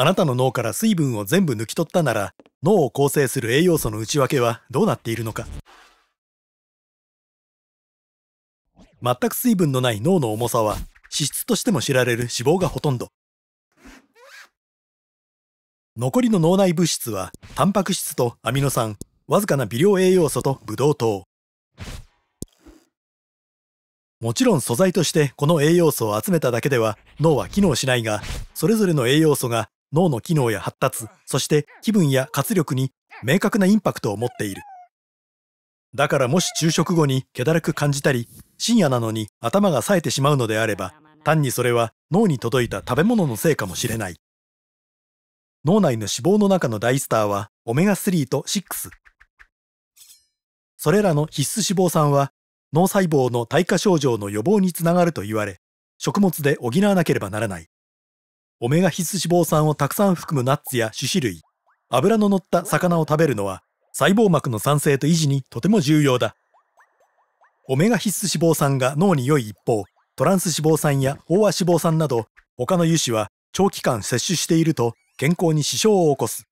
あなたの脳から水分を全部抜き取ったなら、脳を構成する栄養素の内訳はどうなっているのか。全く水分のない脳の重さは、脂質としても知られる脂肪がほとんど。残りの脳内物質は、タンパク質とアミノ酸、わずかな微量栄養素とブドウ糖。もちろん素材としてこの栄養素を集めただけでは脳は機能しないが、それぞれの栄養素が脳の機能や発達、そして気分や活力に明確なインパクトを持っている。だからもし昼食後に気だるく感じたり、深夜なのに頭が冴えてしまうのであれば、単にそれは脳に届いた食べ物のせいかもしれない。脳内の脂肪の中の大スターはオメガ3と6。それらの必須脂肪酸は脳細胞の退化症状の予防につながると言われ、食物で補わなければならない。オメガ必須脂肪酸をたくさん含むナッツや種子類、油の乗った魚を食べるのは細胞膜の酸性と維持にとても重要だ。オメガ必須脂肪酸が脳に良い一方、トランス脂肪酸や飽和脂肪酸など他の油脂は長期間摂取していると健康に支障を起こす。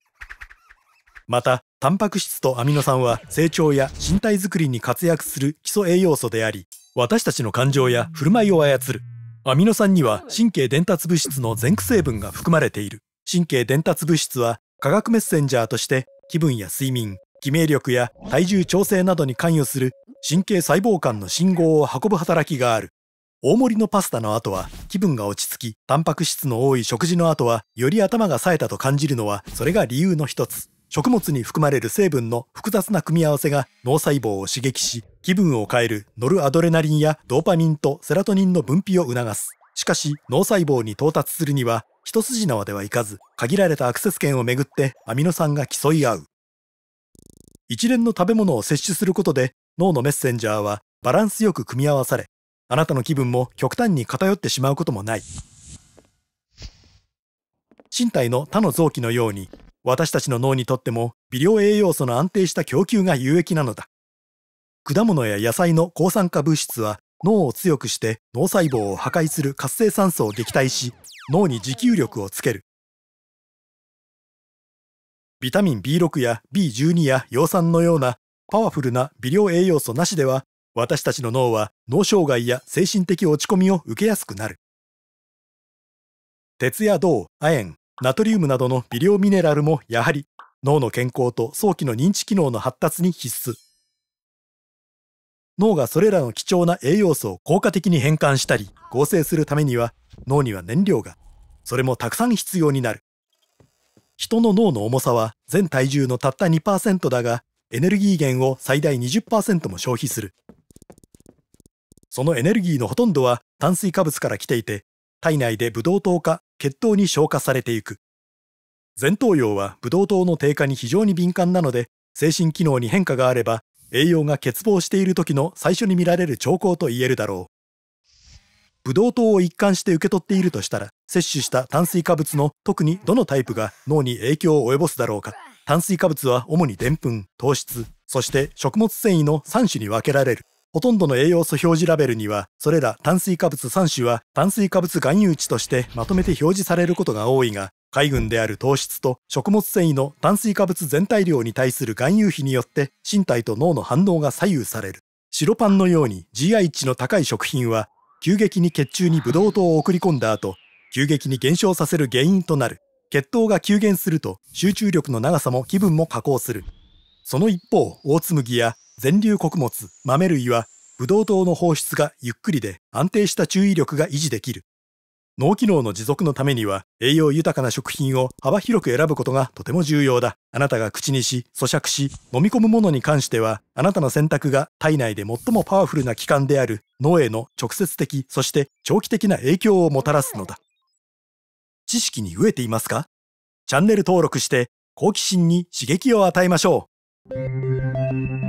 また、タンパク質とアミノ酸は成長や身体づくりに活躍する基礎栄養素であり、私たちの感情や振る舞いを操る。アミノ酸には神経伝達物質の前駆成分が含まれている。神経伝達物質は化学メッセンジャーとして気分や睡眠、記命力や体重調整などに関与する神経細胞間の信号を運ぶ働きがある。大盛りのパスタの後は気分が落ち着き、タンパク質の多い食事の後はより頭が冴えたと感じるのはそれが理由の一つ。食物に含まれる成分の複雑な組み合わせが脳細胞を刺激し、気分を変えるノルアドレナリンやドーパミンとセラトニンの分泌を促す。しかし、脳細胞に到達するには、一筋縄ではいかず、限られたアクセス権をめぐってアミノ酸が競い合う。一連の食べ物を摂取することで、脳のメッセンジャーはバランスよく組み合わされ、あなたの気分も極端に偏ってしまうこともない。身体の他の臓器のように私たちの脳にとっても微量栄養素の安定した供給が有益なのだ。果物や野菜の抗酸化物質は脳を強くして脳細胞を破壊する活性酸素を撃退し脳に持久力をつける。ビタミン B6 や B12 や葉酸のようなパワフルな微量栄養素なしでは私たちの脳は脳障害や精神的落ち込みを受けやすくなる鉄や銅亜鉛ナトリウムなどの微量ミネラルもやはり脳の健康と早期の認知機能の発達に必須。脳がそれらの貴重な栄養素を効果的に変換したり合成するためには脳には燃料が、それもたくさん必要になる。人の脳の重さは全体重のたった2%だが、エネルギー源を最大20%も消費する。そのエネルギーのほとんどは炭水化物から来ていて、体内でブドウ糖か血糖に消化されていく。前頭葉はブドウ糖の低下に非常に敏感なので、精神機能に変化があれば、栄養が欠乏している時の最初に見られる兆候と言えるだろう。ブドウ糖を一貫して受け取っているとしたら、摂取した炭水化物の特にどのタイプが脳に影響を及ぼすだろうか。炭水化物は主にでんぷん、糖質、そして食物繊維の3種に分けられる。ほとんどの栄養素表示ラベルには、それら炭水化物3種は炭水化物含有値としてまとめて表示されることが多いが、海軍である糖質と食物繊維の炭水化物全体量に対する含有比によって身体と脳の反応が左右される。白パンのように GI 値の高い食品は、急激に血中にブドウ糖を送り込んだ後、急激に減少させる原因となる。血糖が急減すると集中力の長さも気分も下降する。その一方、大紬や全粒穀物、豆類は、ブドウ糖の放出がゆっくりで安定した注意力が維持できる。脳機能の持続のためには、栄養豊かな食品を幅広く選ぶことがとても重要だ。あなたが口にし、咀嚼し、飲み込むものに関しては、あなたの選択が体内で最もパワフルな器官である脳への直接的、そして長期的な影響をもたらすのだ。知識に飢えていますかチャンネル登録して好奇心に刺激を与えましょう。